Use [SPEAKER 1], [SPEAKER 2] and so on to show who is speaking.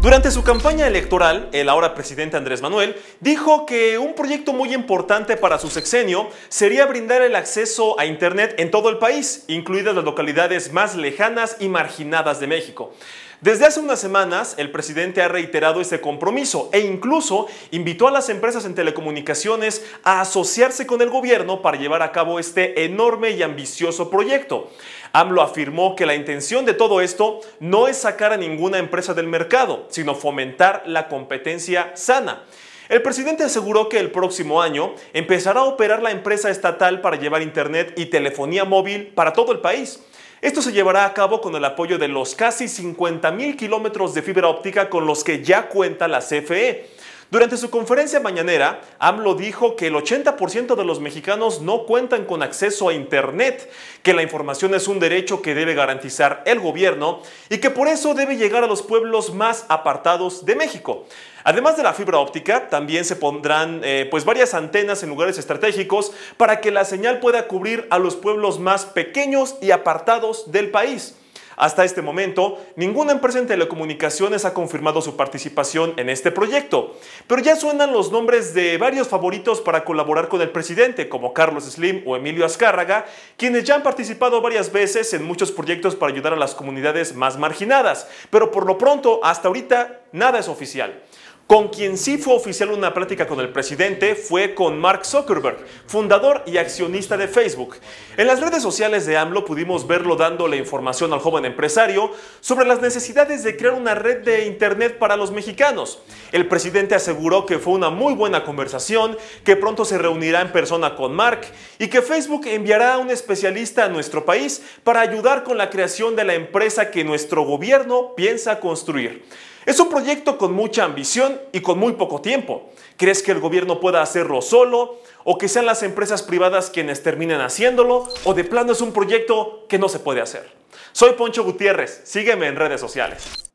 [SPEAKER 1] Durante su campaña electoral, el ahora presidente Andrés Manuel dijo que un proyecto muy importante para su sexenio sería brindar el acceso a Internet en todo el país, incluidas las localidades más lejanas y marginadas de México. Desde hace unas semanas, el presidente ha reiterado este compromiso e incluso invitó a las empresas en telecomunicaciones a asociarse con el gobierno para llevar a cabo este enorme y ambicioso proyecto. AMLO afirmó que la intención de todo esto no es sacar a ninguna empresa del mercado, sino fomentar la competencia sana. El presidente aseguró que el próximo año empezará a operar la empresa estatal para llevar Internet y telefonía móvil para todo el país. Esto se llevará a cabo con el apoyo de los casi mil kilómetros de fibra óptica con los que ya cuenta la CFE. Durante su conferencia mañanera, AMLO dijo que el 80% de los mexicanos no cuentan con acceso a Internet, que la información es un derecho que debe garantizar el gobierno y que por eso debe llegar a los pueblos más apartados de México. Además de la fibra óptica, también se pondrán eh, pues varias antenas en lugares estratégicos para que la señal pueda cubrir a los pueblos más pequeños y apartados del país. Hasta este momento, ninguna empresa en telecomunicaciones ha confirmado su participación en este proyecto, pero ya suenan los nombres de varios favoritos para colaborar con el presidente, como Carlos Slim o Emilio Azcárraga, quienes ya han participado varias veces en muchos proyectos para ayudar a las comunidades más marginadas, pero por lo pronto, hasta ahorita, nada es oficial. Con quien sí fue oficial una plática con el presidente fue con Mark Zuckerberg, fundador y accionista de Facebook. En las redes sociales de AMLO pudimos verlo dando la información al joven empresario sobre las necesidades de crear una red de Internet para los mexicanos. El presidente aseguró que fue una muy buena conversación, que pronto se reunirá en persona con Mark y que Facebook enviará a un especialista a nuestro país para ayudar con la creación de la empresa que nuestro gobierno piensa construir. Es un proyecto con mucha ambición y con muy poco tiempo. ¿Crees que el gobierno pueda hacerlo solo? ¿O que sean las empresas privadas quienes terminen haciéndolo? ¿O de plano es un proyecto que no se puede hacer? Soy Poncho Gutiérrez, sígueme en redes sociales.